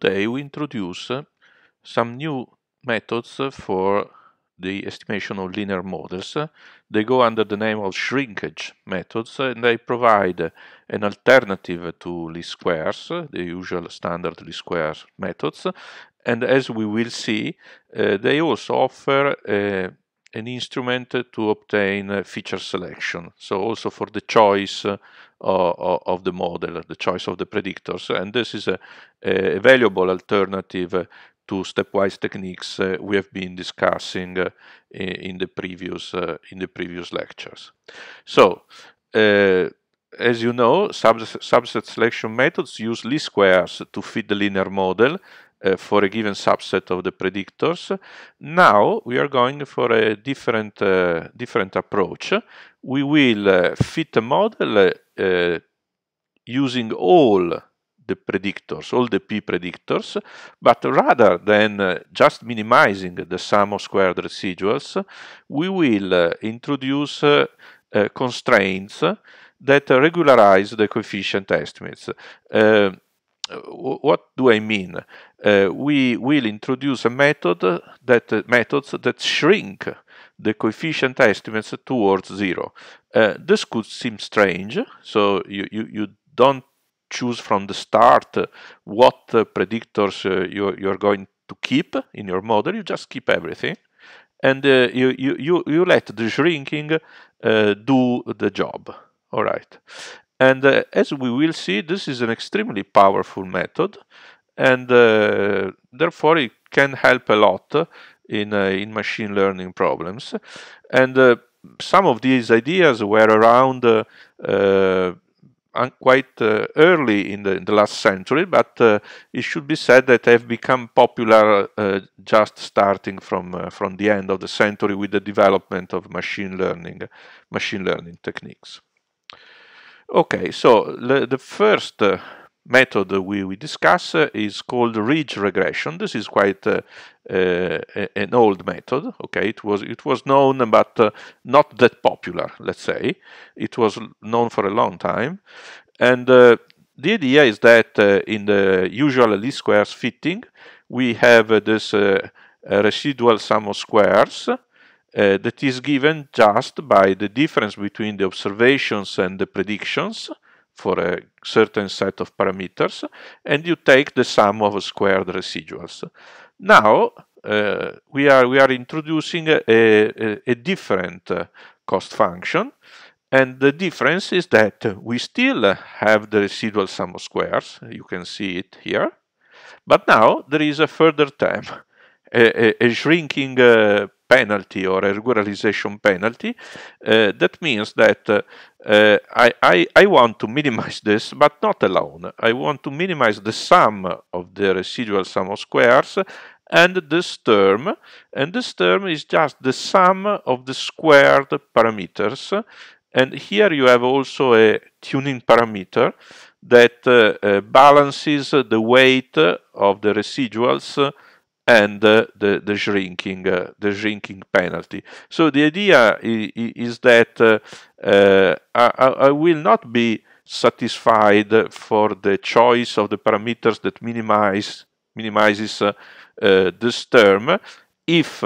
today we introduce uh, some new methods for the estimation of linear models. They go under the name of shrinkage methods uh, and they provide an alternative to least squares, uh, the usual standard least squares methods. And as we will see, uh, they also offer a an instrument to obtain uh, feature selection. So also for the choice uh, of the model, the choice of the predictors. And this is a, a valuable alternative to stepwise techniques uh, we have been discussing uh, in the previous in the previous lectures. So as you know, subset selection methods use least squares to fit the linear model uh, for a given subset of the predictors. Now we are going for a different, uh, different approach. We will uh, fit a model uh, using all the predictors, all the p predictors, but rather than uh, just minimizing the sum of squared residuals, we will uh, introduce uh, uh constraints that regularize the coefficient estimates what do I mean? Uh, we will introduce a method that uh, methods that shrink the coefficient estimates towards zero. Uh, this could seem strange, so you, you, you don't choose from the start what predictors uh, you, you're going to keep in your model, you just keep everything and uh, you, you, you, you let the shrinking uh, do the job. All right. And uh, as we will see, this is an extremely powerful method, and uh, therefore it can help a lot in, uh, in machine learning problems. And uh, some of these ideas were around uh, uh, quite early in the, in the, last century, but it should be said that they have become popular just starting from, from the end of the century with the development of machine learning, machine learning techniques. Okay, so the, the first uh, method we, we discuss uh, is called ridge regression. This is quite uh, uh an old method. Okay, it was it was known but uh, not that popular. Let's say it was known for a long time, and uh, the idea is that in the usual least squares fitting, we have this residual sum of squares uh, that is given just by the difference between the observations and the predictions for a certain set of parameters, and you take the sum of squared residuals. Now, uh, we, are, we are introducing a, a, a different uh, cost function, and the difference is that we still have the residual sum of squares, you can see it here, but now there is a further term, a, a shrinking uh, penalty or a regularization penalty. Uh, that means that uh, I, I, I, want to minimize this, but not alone. I want to minimize the sum of the residual sum of squares and this term, and this term is just the sum of the squared parameters. And here you have also a tuning parameter that uh, uh, balances the weight of the residuals and uh, the, the shrinking uh, the shrinking penalty. So the idea is, is that uh, uh I, I, will not be satisfied for the choice of the parameters that minimize minimizes uh, uh, this term if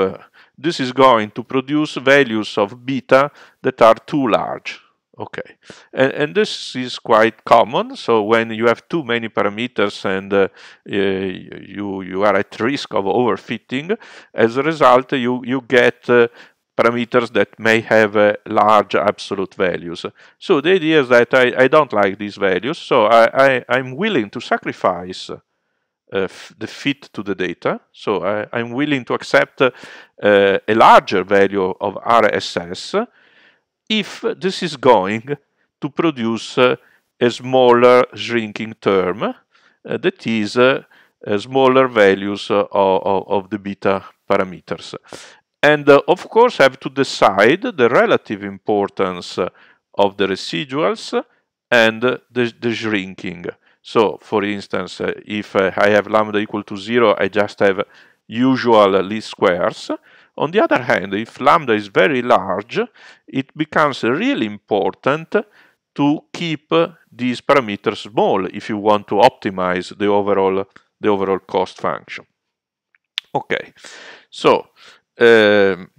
this is going to produce values of beta that are too large. Okay, and, and, this is quite common. So when you have too many parameters and uh, you you are at risk of overfitting, as a result, you you get uh, parameters that may have uh, large absolute values. So the idea is that I, I don't like these values, so I, I I'm willing to sacrifice. Uh, the fit to the data. So I, am willing to accept uh, a larger value of RSS if this is going to produce uh, a smaller shrinking term, uh, that is uh, uh smaller values uh, of, of, the beta parameters. And uh, of course I have to decide the relative importance of the residuals and the, the shrinking. So for instance, if I have lambda equal to zero, I just have usual least squares. On the other hand, if lambda is very large, it becomes really important to keep these parameters small if you want to optimize the overall, the overall cost function. Okay, so um,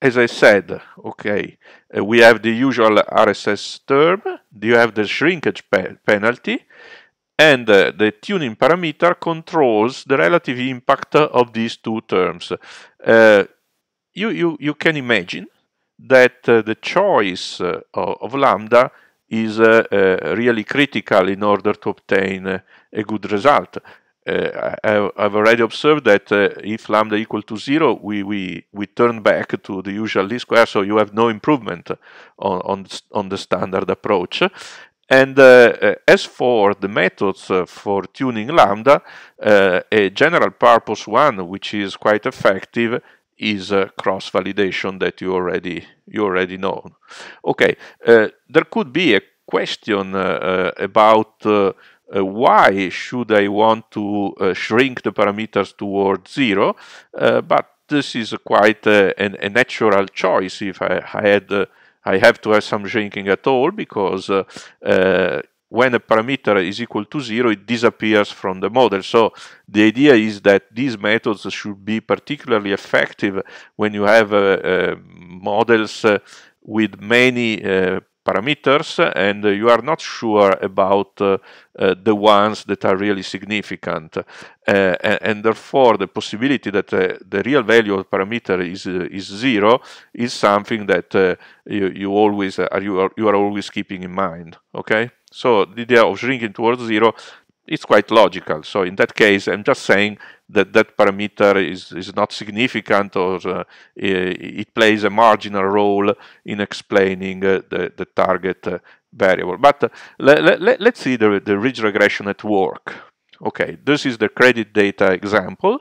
as I said, okay, uh, we have the usual RSS term, you have the shrinkage pe penalty, and the tuning parameter controls the relative impact of these two terms. Uh, you, you, you can imagine that uh, the choice uh, of, lambda is uh, uh, really critical in order to obtain uh, a good result. I, have already observed that if lambda equal to zero, we, we, we turn back to the usual least square, so you have no improvement on, on, on the standard approach. And uh, uh, as for the methods uh, for tuning lambda, a general purpose one, which is quite effective, is uh, cross validation that you already you already know. Okay, uh, there could be a question uh, about why should I want to shrink the parameters toward zero, but this is quite a, a, natural choice if I, I had I have to have some shrinking at all because uh, uh, when a parameter is equal to zero, it disappears from the model. So the idea is that these methods should be particularly effective when you have uh, uh, models uh, with many parameters and you are not sure about uh, uh, the ones that are really significant uh, and, and, therefore the possibility that uh, the real value of parameter is uh, is zero is something that uh, you, you, always are you, are you are always keeping in mind okay so the idea of shrinking towards zero it's quite logical. So in that case, I'm just saying that that parameter is, is not significant or uh, it plays a marginal role in explaining uh, the, the target uh, variable. But uh, le le let's see the, the ridge regression at work. Okay, this is the credit data example.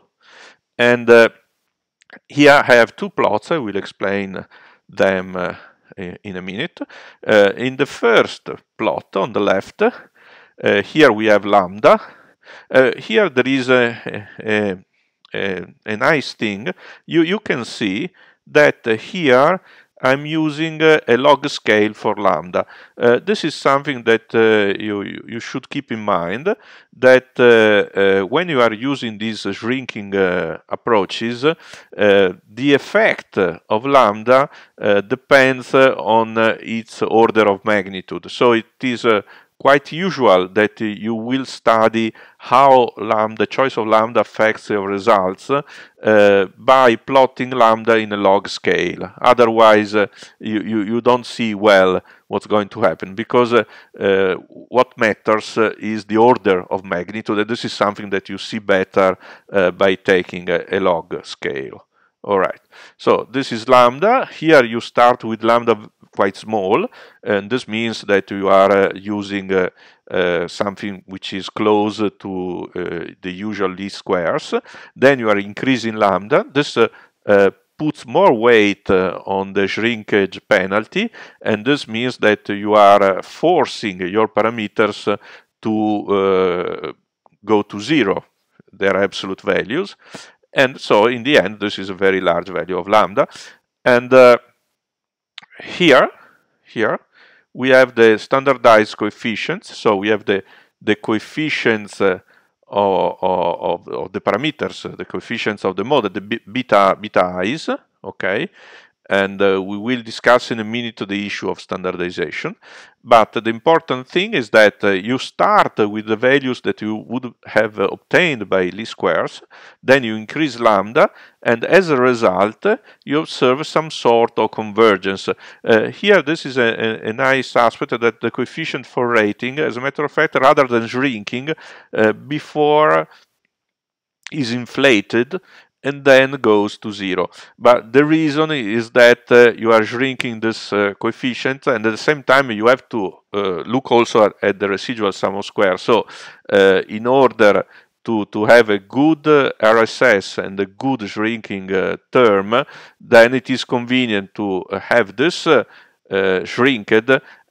And uh, here I have two plots. I will explain them uh, in a minute. in the first plot on the left, uh, here we have lambda. Uh, here there is a, a, a, a, nice thing. You, you can see that here I'm using a log scale for lambda. Uh, this is something that uh, you, you should keep in mind that uh, uh, when you are using these shrinking uh, approaches, uh, the effect of lambda depends on its order of magnitude. So it is quite usual that you will study how lambda, choice of lambda affects your results uh, by plotting lambda in a log scale. Otherwise, uh, you, you, you, don't see well what's going to happen because uh, uh what matters uh, is the order of magnitude. And this is something that you see better uh, by taking a, a log scale. All right, so this is lambda. Here you start with lambda quite small, and this means that you are uh, using uh, uh, something which is close to the usual least squares. Then you are increasing lambda. This puts more weight uh, on the shrinkage penalty, and this means that you are uh, forcing your parameters uh, to go to zero, their absolute values. And so in the end, this is a very large value of lambda. And here, here, we have the standardized coefficients. So we have the, the coefficients uh, of, of, of, the parameters, the coefficients of the model, the beta, beta i's, okay? and uh, we will discuss in a minute the issue of standardization. But the important thing is that uh, you start with the values that you would have obtained by least squares, then you increase lambda, and as a result, you observe some sort of convergence. Uh, here, this is a, a, nice aspect that the coefficient for rating, as a matter of fact, rather than shrinking, uh, before is inflated and then goes to zero. But the reason is that uh, you are shrinking this uh, coefficient and at the same time you have to uh, look also at, at, the residual sum of squares. So uh, in order to, to have a good uh, RSS and a good shrinking uh, term, then it is convenient to have this shrinked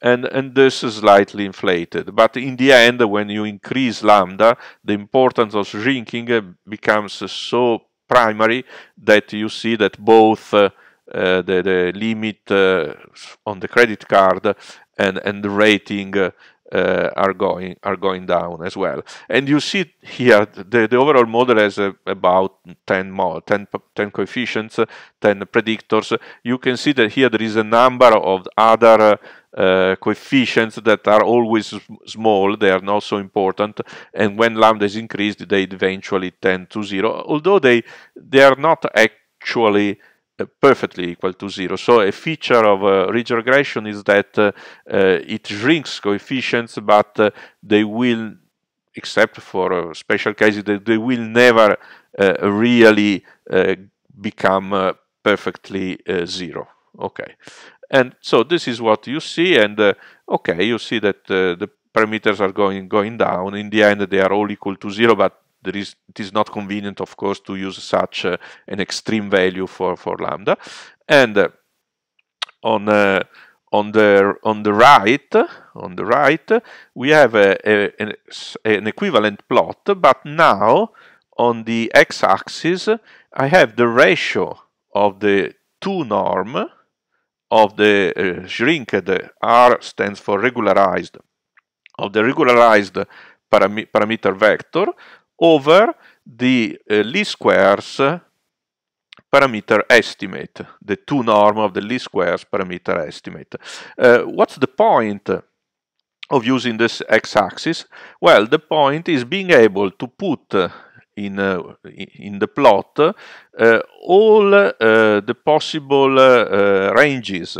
and, and this is slightly inflated. But in the end, when you increase lambda, the importance of shrinking becomes so primary that you see that both uh, uh, the, the, limit uh, on the credit card and, and the rating uh, uh, are going are going down as well. And you see here the, the overall model has uh, about 10 more 10, 10 coefficients, 10 predictors. You can see that here there is a number of other uh, coefficients that are always small, they are not so important, and when lambda is increased, they eventually tend to zero, although they, they are not actually uh, perfectly equal to zero. So a feature of uh, ridge regression is that uh, uh, it shrinks coefficients, but uh, they will, except for uh, special cases, they, they will never really become perfectly zero. Okay, and so this is what you see, and okay, you see that the parameters are going going down. In the end, they are all equal to zero, but there is it is not convenient, of course, to use such uh, an extreme value for for lambda. And uh, on uh, on the on the right on the right we have a, a, an, an equivalent plot, but now on the x-axis I have the ratio of the two norm of the uh, shrinked R stands for regularized of the regularized parameter vector over the eh, least squares parameter estimate, the two norm of the least squares parameter estimate. Eh, what's the point? of using this x-axis? Well, the point is being able to put eh, in, uh, in the plot uh, all uh, the possible ranges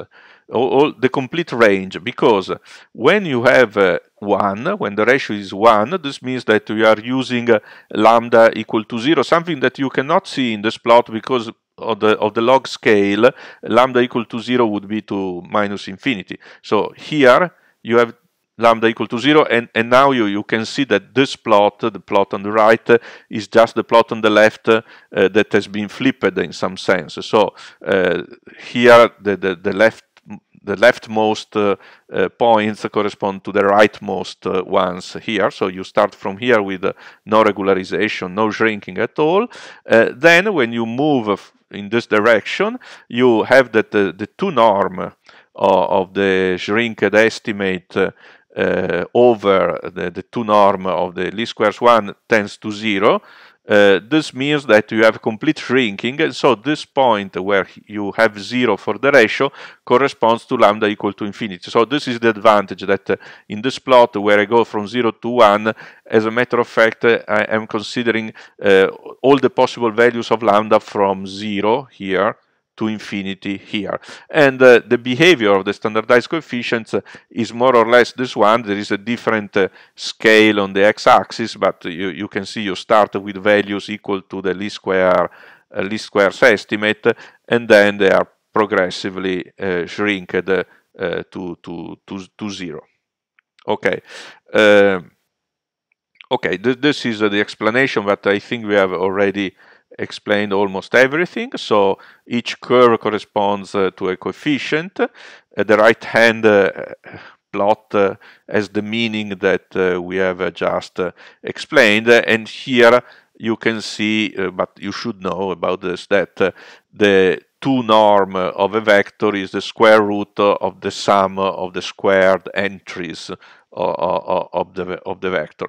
all, all the complete range because when you have uh, 1 when the ratio is 1 this means that you are using uh, lambda equal to 0 something that you cannot see in this plot because of the of the log scale lambda equal to 0 would be to minus infinity so here you have lambda equal to 0 and, and now you, you can see that this plot, the plot on the right, is just the plot on the left uh, that has been flipped in some sense. So uh, here the, the, the left the leftmost uh, uh, points correspond to the rightmost uh, ones here. So you start from here with no regularization, no shrinking at all. then when you move in this direction, you have that the, the two norm of the shrinked estimate uh, over the, the two norm of the least squares one tends to zero. Uh, this means that you have complete shrinking, and so this point where you have zero for the ratio corresponds to lambda equal to infinity. So this is the advantage that uh, in this plot where I go from zero to one, as a matter of fact, uh, I am considering uh, all the possible values of lambda from zero here to infinity here. And uh, the behavior of the standardized coefficients uh, is more or less this one. There is a different uh, scale on the x-axis, but you, you, can see you start with values equal to the least, square, uh, least squares estimate, and then they are progressively uh, shrinked uh, to, to, to, to, zero. Okay. Um, okay, Th this is the explanation, but I think we have already explained almost everything. So each curve corresponds uh, to a coefficient. Uh, the right hand uh, plot uh, has the meaning that uh, we have uh, just explained. And here you can see, but you should know about this, that the two norm of a vector is the square root of the sum of the squared entries of, of, of the, of the vector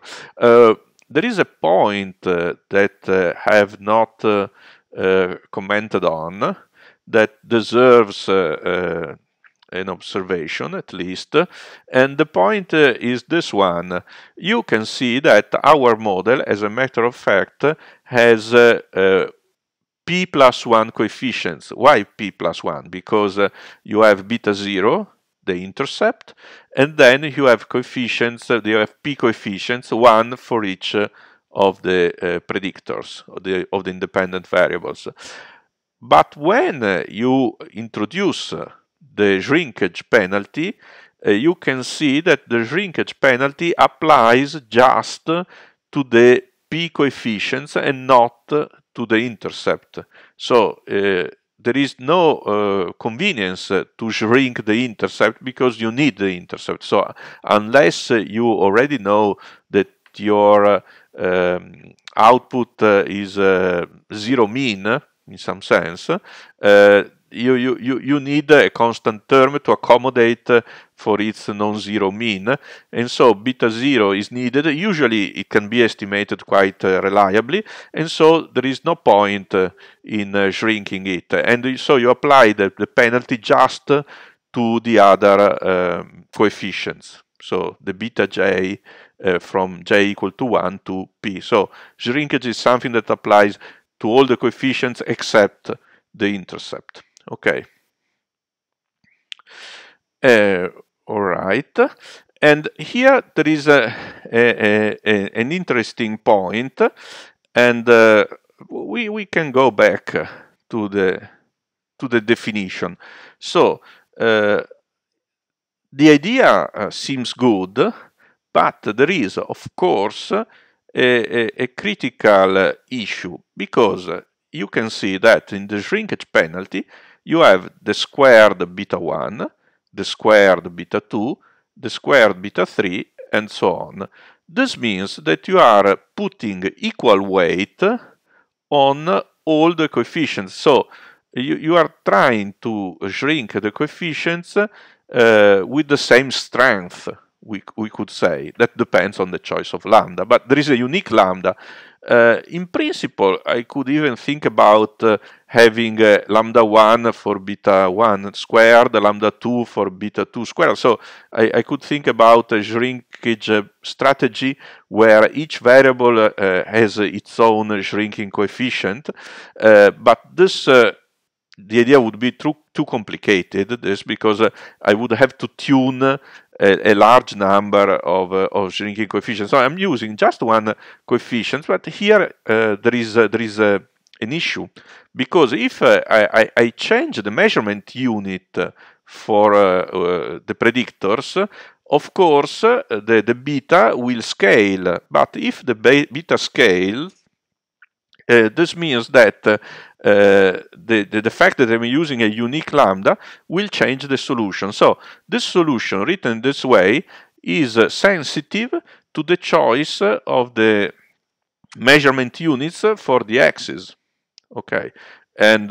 there is a point uh, that uh, I have not uh, uh, commented on that deserves uh, an observation at least. And the point uh, is this one. You can see that our model, as a matter of fact, has uh, uh, p plus 1 coefficients. Why p plus 1? Because you have beta 0, the intercept, and then you have coefficients, you uh, have p coefficients, one for each uh, of the uh, predictors, of the, of the, independent variables. But when uh, you introduce the shrinkage penalty, uh, you can see that the shrinkage penalty applies just to the p coefficients and not to the intercept. So uh, there is no uh, convenience uh, to shrink the intercept because you need the intercept. So unless uh, you already know that your uh, um, output is zero mean in some sense, you, you, you, you need a constant term to accommodate uh, for its non-zero mean. And so beta zero is needed. Usually it can be estimated quite uh, reliably. And so there is no point uh, in shrinking it. And so you apply the, the penalty just to the other um, coefficients. So the beta j from j equal to 1 to p. So shrinkage is something that applies to all the coefficients except the intercept. Okay. Uh, all right. And here there is a, a, a, an interesting point, and uh, we, we can go back to the, to the definition. So uh, the idea uh, seems good, but there is, of course, a, a, critical issue because you can see that in the shrinkage penalty, you have the squared beta 1, the squared beta 2, the squared beta 3, and so on. This means that you are putting equal weight on all the coefficients. So you, you are trying to shrink the coefficients uh, with the same strength we, we could say. That depends on the choice of lambda, but there is a unique lambda. Uh, in principle, I could even think about uh, having uh, lambda 1 for beta 1 squared, lambda 2 for beta 2 squared. So I, I could think about a shrinkage uh, strategy where each variable uh, has its own shrinking coefficient, uh, but this the idea would be too, too complicated this because uh, I would have to tune a, a large number of, uh, of shrinking coefficients. So I'm using just one coefficient, but here uh, there is uh, there is an issue because if I, I, change the measurement unit for the predictors, of course the, the beta will scale, but if the beta scales uh, this means that uh, the, the, the, fact that I'm using a unique lambda will change the solution. So this solution written this way is uh, sensitive to the choice uh, of the measurement units uh, for the axis. Okay, and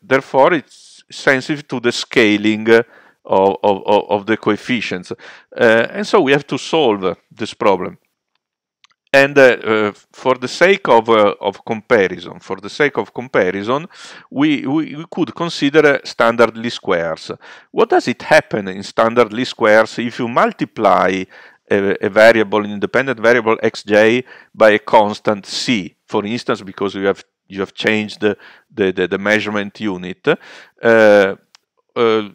therefore it's sensitive to the scaling of, of, of the coefficients. and so we have to solve this problem and uh, for the sake of, uh, of comparison, for the sake of comparison, we, we, we could consider uh, standard least squares. What does it happen in standard least squares if you multiply a, variable, an independent variable xj by a constant c, for instance, because you have you have changed the the, the, the measurement unit. Uh, uh,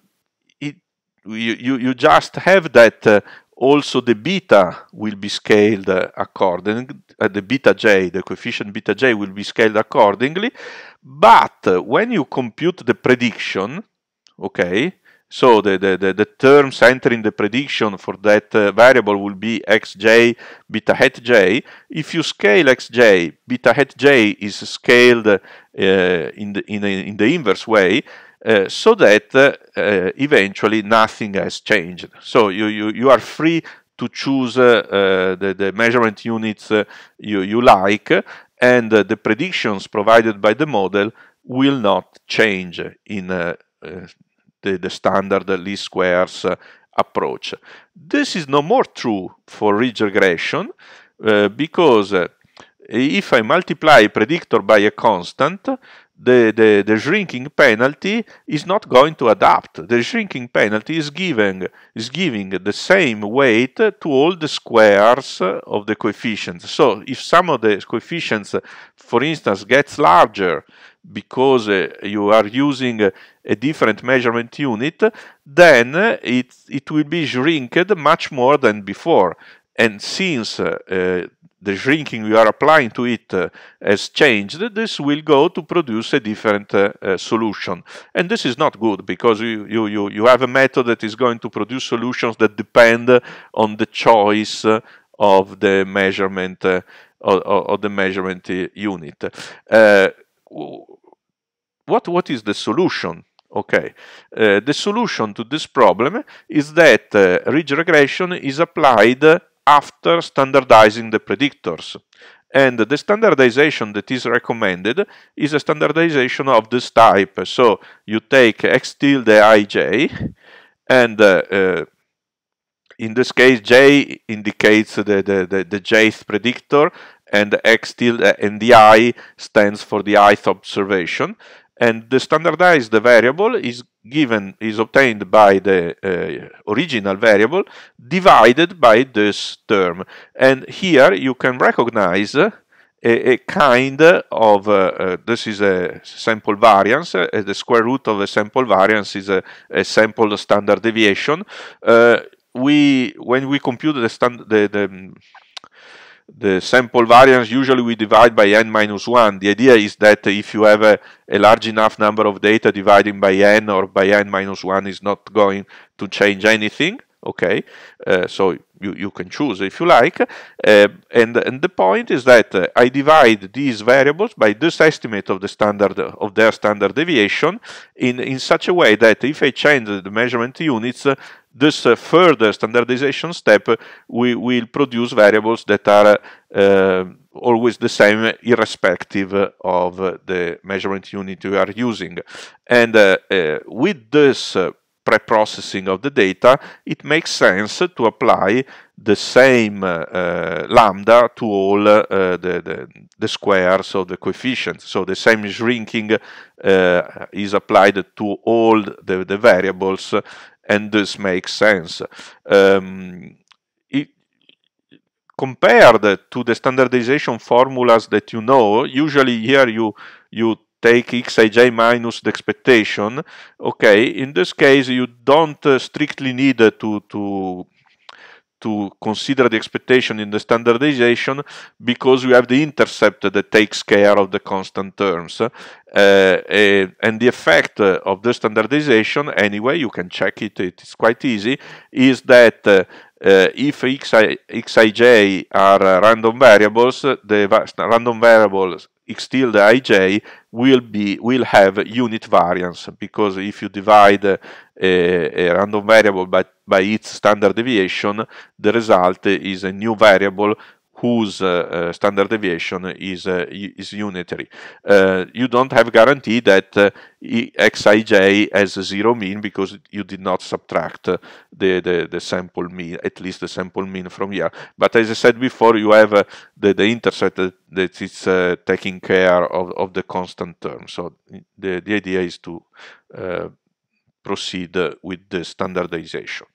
it, you, you, you just have that uh, also the beta will be scaled accordingly, uh, the beta j, the coefficient beta j will be scaled accordingly, but when you compute the prediction, okay, so the, the, the, the terms entering the prediction for that uh, variable will be xj beta hat j. If you scale xj, beta hat j is scaled uh, in, the, in, a, in the inverse way, Eh, so that eh, eventually nothing has changed. So you, you, you are free to choose eh, the, the measurement units you, you like and the predictions provided by the model will not change in the, the standard least squares approach. This is no more true for ridge regression uh, because uh, if I multiply predictor by a constant, the, the, the shrinking penalty is not going to adapt. The shrinking penalty is giving, is giving the same weight to all the squares of the coefficients. So if some of the coefficients, for instance, gets larger because uh, you are using a different measurement unit, then uh, it, it will be shrinked much more than before. And since uh, the shrinking we are applying to it uh, has changed, this will go to produce a different uh, uh, solution. And this is not good because you, you, you, have a method that is going to produce solutions that depend on the choice uh, of the measurement uh, of, of, the measurement uh, unit. what, what is the solution? Okay, the solution to this problem is that ridge regression is applied after standardizing the predictors. And the standardization that is recommended is a standardization of this type. So you take x tilde ij and uh, uh, in this case j indicates the, the, the, the jth predictor and x tilde and the i stands for the ith observation and the standardized variable is given is obtained by the uh, original variable divided by this term. And here you can recognize a, a kind of, uh, uh, this is a sample variance, uh, the square root of a sample variance is a, a sample standard deviation. Uh, we, when we compute the, stand, the, the the sample variance usually we divide by n minus 1. The idea is that if you have a, a, large enough number of data dividing by n or by n minus 1 is not going to change anything okay uh, so you, you can choose if you like uh, and and the point is that uh, i divide these variables by this estimate of the standard of their standard deviation in in such a way that if i change the measurement units this further standardization step we will produce variables that are always the same irrespective of the measurement unit you are using and with this pre-processing of the data, it makes sense to apply the same uh, lambda to all uh, the, the, the, squares of the coefficients. So the same shrinking uh, is applied to all the, the variables, and this makes sense. Um, it, compared to the standardization formulas that you know, usually here you you take xij minus the expectation. Okay, in this case, you don't uh, strictly need uh, to, to, to consider the expectation in the standardization because you have the intercept that takes care of the constant terms. Uh, and the effect uh, of the standardization, anyway, you can check it, it's quite easy, is that uh, uh if xi, xij are uh, random variables, the va random variables still the ij will be will have unit variance because if you divide uh, a, a random variable by, by its standard deviation the result is a new variable whose uh, uh, standard deviation is, uh, is unitary. Uh, you don't have guarantee that xij has zero mean because you did not subtract the, the, the, sample mean, at least the sample mean from here. But as I said before, you have the, the intercept that, that is taking care of, of the constant term. So the, the idea is to proceed with the standardization.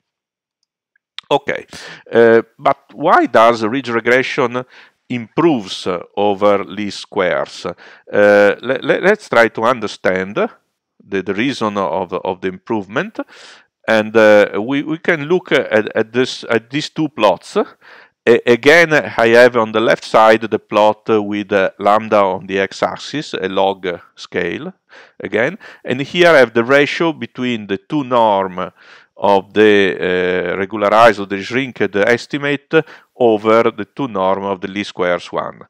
Okay, uh, but why does ridge regression improves over least squares? Uh, let, us try to understand the, the reason of, of the improvement. And uh, we, we can look at, at, this, at these two plots. A again, I have on the left side the plot with lambda on the x-axis, a log scale again. And here I have the ratio between the two norm of the eh, regularized or the shrinked estimate over the two norm of the least squares one.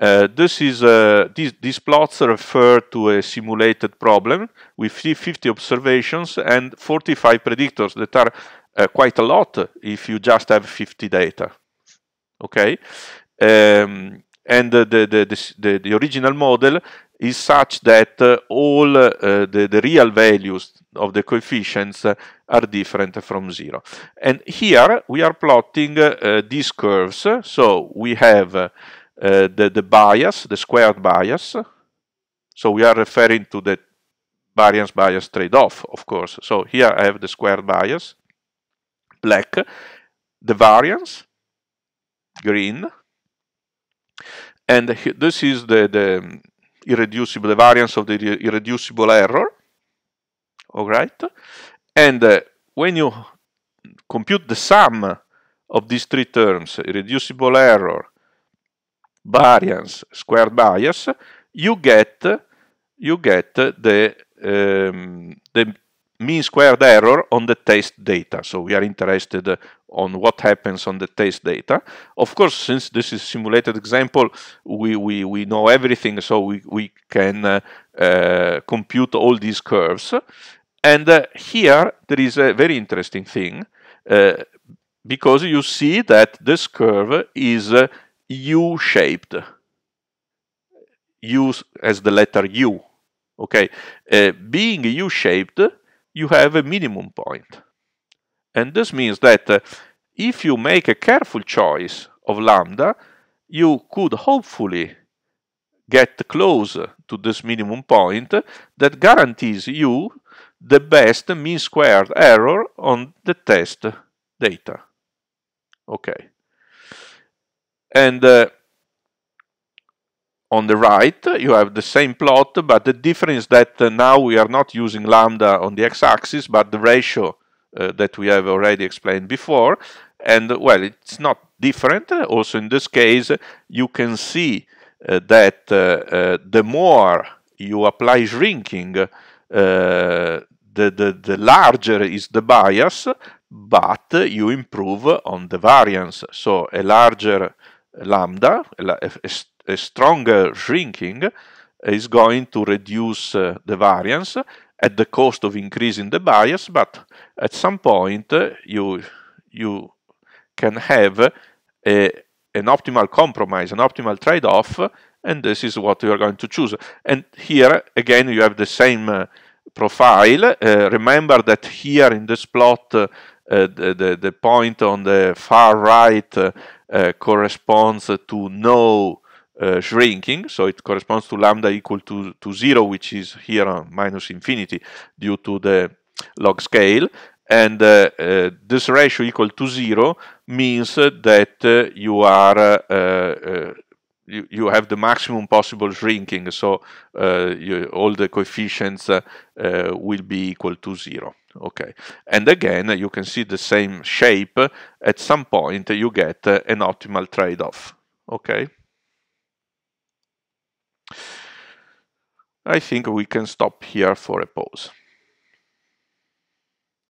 Uh, this is, uh, these, these plots refer to a simulated problem with 50 observations and 45 predictors that are uh, quite a lot if you just have 50 data. Okay? Um, and the, the, the, the, the original model is such that uh, all uh, the, the, real values of the coefficients uh, are different from zero. And here we are plotting uh, these curves. So we have uh, the, the bias, the squared bias. So we are referring to the variance bias trade-off, of course. So here I have the squared bias, black, the variance, green, and this is the, the irreducible, the variance of the irreducible error, all right? And uh, when you compute the sum of these three terms, irreducible error, variance, squared bias, you get you get the um, the mean squared error on the test data. So we are interested on what happens on the test data. Of course, since this is simulated example, we, we, we know everything, so we, we can uh, uh, compute all these curves. And uh, here, there is a very interesting thing, uh, because you see that this curve is uh, U-shaped. U as the letter U, okay? Uh, being U-shaped, you have a minimum point. And this means that uh, if you make a careful choice of lambda, you could hopefully get close to this minimum point that guarantees you the best mean squared error on the test data. Okay. And uh, on the right, you have the same plot, but the difference that uh, now we are not using lambda on the x-axis, but the ratio uh, that we have already explained before. And, well, it's not different. Also, in this case, you can see uh, that uh, uh, the more you apply shrinking, the, the, the larger is the bias, but you improve on the variance. So, a larger lambda, a, a a stronger shrinking is going to reduce uh, the variance at the cost of increasing the bias, but at some point uh, you, you can have a, an optimal compromise, an optimal trade-off, and this is what you are going to choose. And here, again, you have the same uh, profile. Uh, remember that here in this plot, uh, the, the, the, point on the far right uh, corresponds to no uh, shrinking, so it corresponds to lambda equal to, to 0, which is here uh, minus infinity due to the log scale, and uh, uh, this ratio equal to 0 means uh, that uh, you are you, you have the maximum possible shrinking, so you, all the coefficients will be equal to 0. Okay, and again, you can see the same shape. At some point, you get an optimal trade-off. Okay. I think we can stop here for a pause.